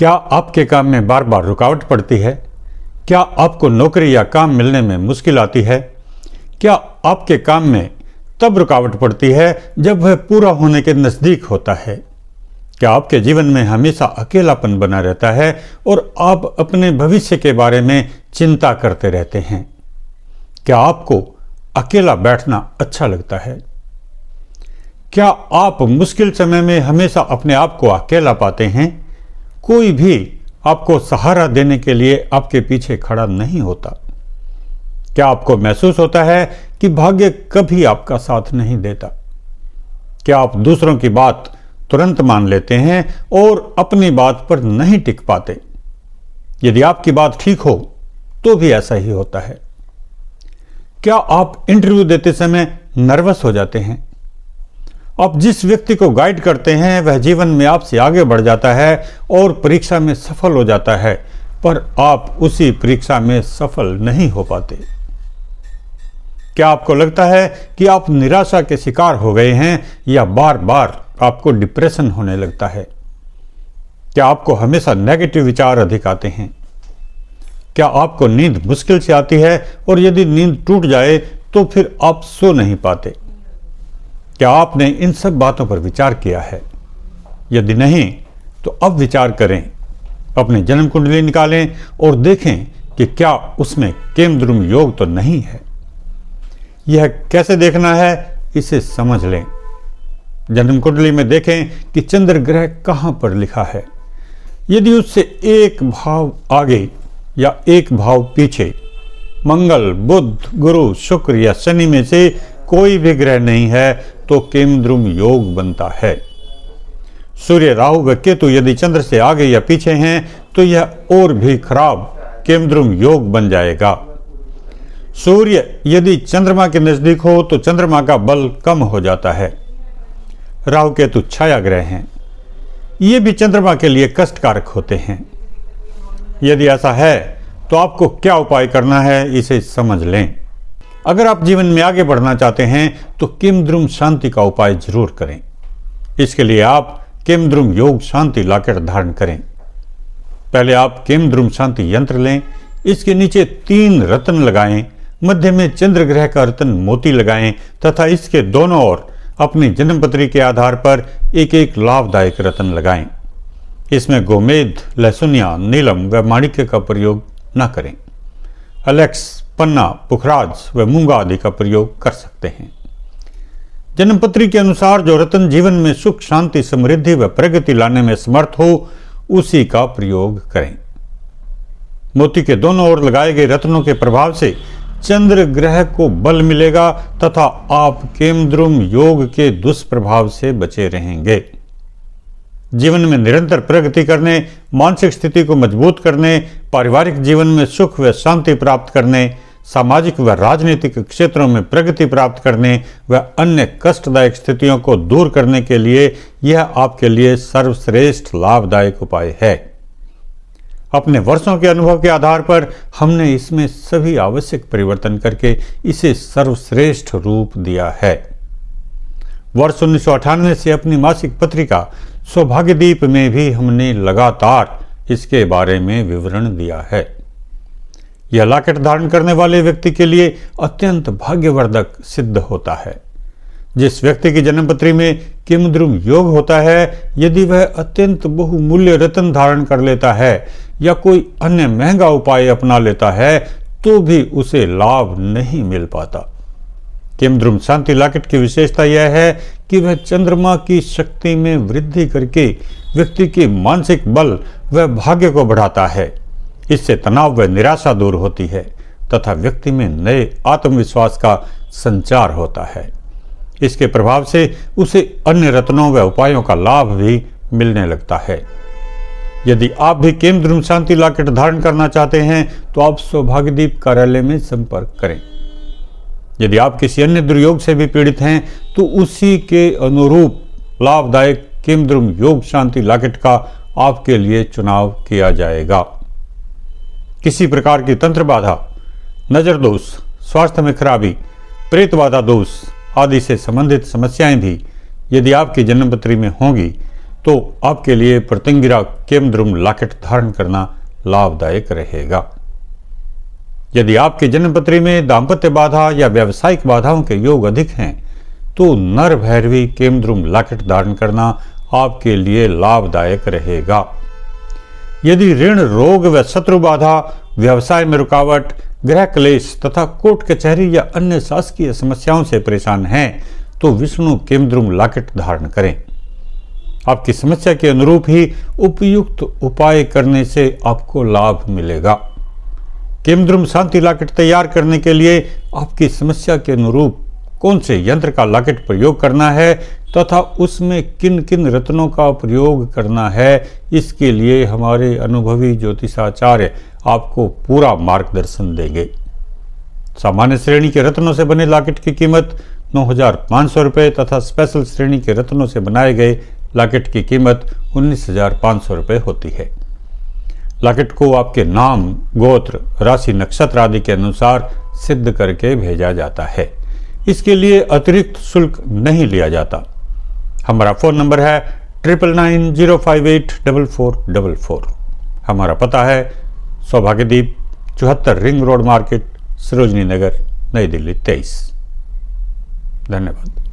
क्या आपके काम में बार बार रुकावट पड़ती है क्या आपको नौकरी या काम मिलने में मुश्किल आती है क्या आपके काम में तब रुकावट पड़ती है जब वह पूरा होने के नज़दीक होता है क्या आपके जीवन में हमेशा अकेलापन बना रहता है और आप अपने भविष्य के बारे में चिंता करते रहते हैं क्या आपको अकेला बैठना अच्छा लगता है क्या आप मुश्किल समय में हमेशा अपने आप को अकेला पाते हैं कोई भी आपको सहारा देने के लिए आपके पीछे खड़ा नहीं होता क्या आपको महसूस होता है कि भाग्य कभी आपका साथ नहीं देता क्या आप दूसरों की बात तुरंत मान लेते हैं और अपनी बात पर नहीं टिक पाते यदि आपकी बात ठीक हो तो भी ऐसा ही होता है क्या आप इंटरव्यू देते समय नर्वस हो जाते हैं आप जिस व्यक्ति को गाइड करते हैं वह जीवन में आपसे आगे बढ़ जाता है और परीक्षा में सफल हो जाता है पर आप उसी परीक्षा में सफल नहीं हो पाते क्या आपको लगता है कि आप निराशा के शिकार हो गए हैं या बार बार आपको डिप्रेशन होने लगता है क्या आपको हमेशा नेगेटिव विचार अधिक आते हैं क्या आपको नींद मुश्किल से आती है और यदि नींद टूट जाए तो फिर आप सो नहीं पाते क्या आपने इन सब बातों पर विचार किया है यदि नहीं तो अब विचार करें अपने जन्म कुंडली निकालें और देखें कि क्या उसमें केमद्रुम योग तो नहीं है यह कैसे देखना है इसे समझ लें जन्म कुंडली में देखें कि चंद्र ग्रह कहां पर लिखा है यदि उससे एक भाव आगे या एक भाव पीछे मंगल बुध गुरु शुक्र या शनि में से कोई भी ग्रह नहीं है तो किम द्रुम योग बनता है सूर्य राहु व केतु यदि चंद्र से आगे या पीछे हैं तो यह और भी खराब केमद्रुम योग बन जाएगा सूर्य यदि चंद्रमा के नजदीक हो तो चंद्रमा का बल कम हो जाता है राहु केतु छाया ग्रह हैं ये भी चंद्रमा के लिए कष्टकारक होते हैं यदि ऐसा है तो आपको क्या उपाय करना है इसे समझ लें अगर आप जीवन में आगे बढ़ना चाहते हैं तो किम द्रुम शांति का उपाय जरूर करें इसके लिए आप किम द्रुम योग शांति लाकर धारण करें पहले आप किम द्रुम शांति यंत्र लें इसके नीचे तीन रत्न लगाएं मध्य में चंद्र ग्रह का रत्न मोती लगाएं तथा इसके दोनों ओर अपनी जन्मपत्री के आधार पर एक एक लाभदायक रत्न लगाएं इसमें गोमेद लहसुनिया नीलम व माणिक्य का प्रयोग न करें अलेक्स पन्ना पुखराज व मूंगा आदि का प्रयोग कर सकते हैं जन्मपत्री के अनुसार जो रतन जीवन में सुख शांति समृद्धि व प्रगति लाने में समर्थ हो उसी का प्रयोग करें मोती के दोनों ओर लगाए गए रत्नों के प्रभाव से चंद्र ग्रह को बल मिलेगा तथा आप केमद्रुम योग के दुष्प्रभाव से बचे रहेंगे जीवन में निरंतर प्रगति करने मानसिक स्थिति को मजबूत करने पारिवारिक जीवन में सुख व शांति प्राप्त करने सामाजिक व राजनीतिक क्षेत्रों में प्रगति प्राप्त करने व अन्य कष्टदायक स्थितियों को दूर करने के लिए यह आपके लिए सर्वश्रेष्ठ लाभदायक उपाय है अपने वर्षों के अनुभव के आधार पर हमने इसमें सभी आवश्यक परिवर्तन करके इसे सर्वश्रेष्ठ रूप दिया है वर्ष उन्नीस से अपनी मासिक पत्रिका सौभाग्यदीप में भी हमने लगातार इसके बारे में विवरण दिया है यह लाकेट धारण करने वाले व्यक्ति के लिए अत्यंत भाग्यवर्धक सिद्ध होता है जिस व्यक्ति की जन्मपत्री में किमद्रुम योग होता है यदि वह अत्यंत बहुमूल्य रतन धारण कर लेता है या कोई अन्य महंगा उपाय अपना लेता है तो भी उसे लाभ नहीं मिल पाता केमद्रुम शांति लाकेट की विशेषता यह है कि वह चंद्रमा की शक्ति में वृद्धि करके व्यक्ति के मानसिक बल व भाग्य को बढ़ाता है इससे तनाव व निराशा दूर होती है तथा व्यक्ति में नए आत्मविश्वास का संचार होता है इसके प्रभाव से उसे अन्य रत्नों व उपायों का लाभ भी मिलने लगता है यदि आप भी केम शांति लाकेट धारण करना चाहते हैं तो आप सौभाग्यदीप कार्यालय में संपर्क करें यदि आप किसी अन्य दुर्योग से भी पीड़ित हैं तो उसी के अनुरूप लाभदायक केमद्रुम योग शांति लाकेट का आपके लिए चुनाव किया जाएगा किसी प्रकार की तंत्र बाधा नजर दोष स्वास्थ्य में खराबी प्रेत बाधा दोष आदि से संबंधित समस्याएं भी यदि आपकी जन्मपत्री में होंगी तो आपके लिए प्रतिंगिरा केमद्रुम लाकेट धारण करना लाभदायक रहेगा यदि आपके जन्मपत्री में दाम्पत्य बाधा या व्यावसायिक बाधाओं के योग अधिक हैं तो नर भैरवी केमद्रुम लाकेट धारण करना आपके लिए लाभदायक रहेगा यदि ऋण रोग व शत्रु बाधा व्यवसाय में रुकावट ग्रह क्लेश तथा कोर्ट कचहरी या अन्य शासकीय समस्याओं से परेशान हैं तो विष्णु केमद्रुम लाकेट धारण करें आपकी समस्या के अनुरूप ही उपयुक्त उपाय करने से आपको लाभ मिलेगा केमद्रुम शांति लाकेट तैयार करने के लिए आपकी समस्या के अनुरूप कौन से यंत्र का लाकेट प्रयोग करना है तथा उसमें किन किन रत्नों का प्रयोग करना है इसके लिए हमारे अनुभवी ज्योतिषाचार्य आपको पूरा मार्गदर्शन देंगे सामान्य श्रेणी के रत्नों से बने लाकेट की कीमत नौ हज़ार रुपये तथा स्पेशल श्रेणी के रत्नों से बनाए गए लाकेट की कीमत उन्नीस हज़ार रुपये होती है लकेट को आपके नाम गोत्र राशि नक्षत्र आदि के अनुसार सिद्ध करके भेजा जाता है इसके लिए अतिरिक्त शुल्क नहीं लिया जाता हमारा फ़ोन नंबर है triple nine zero five eight double four double four हमारा पता है सौभाग्यदीप चौहत्तर ring road market Sarojini Nagar Nai Delhi तेईस धन्यवाद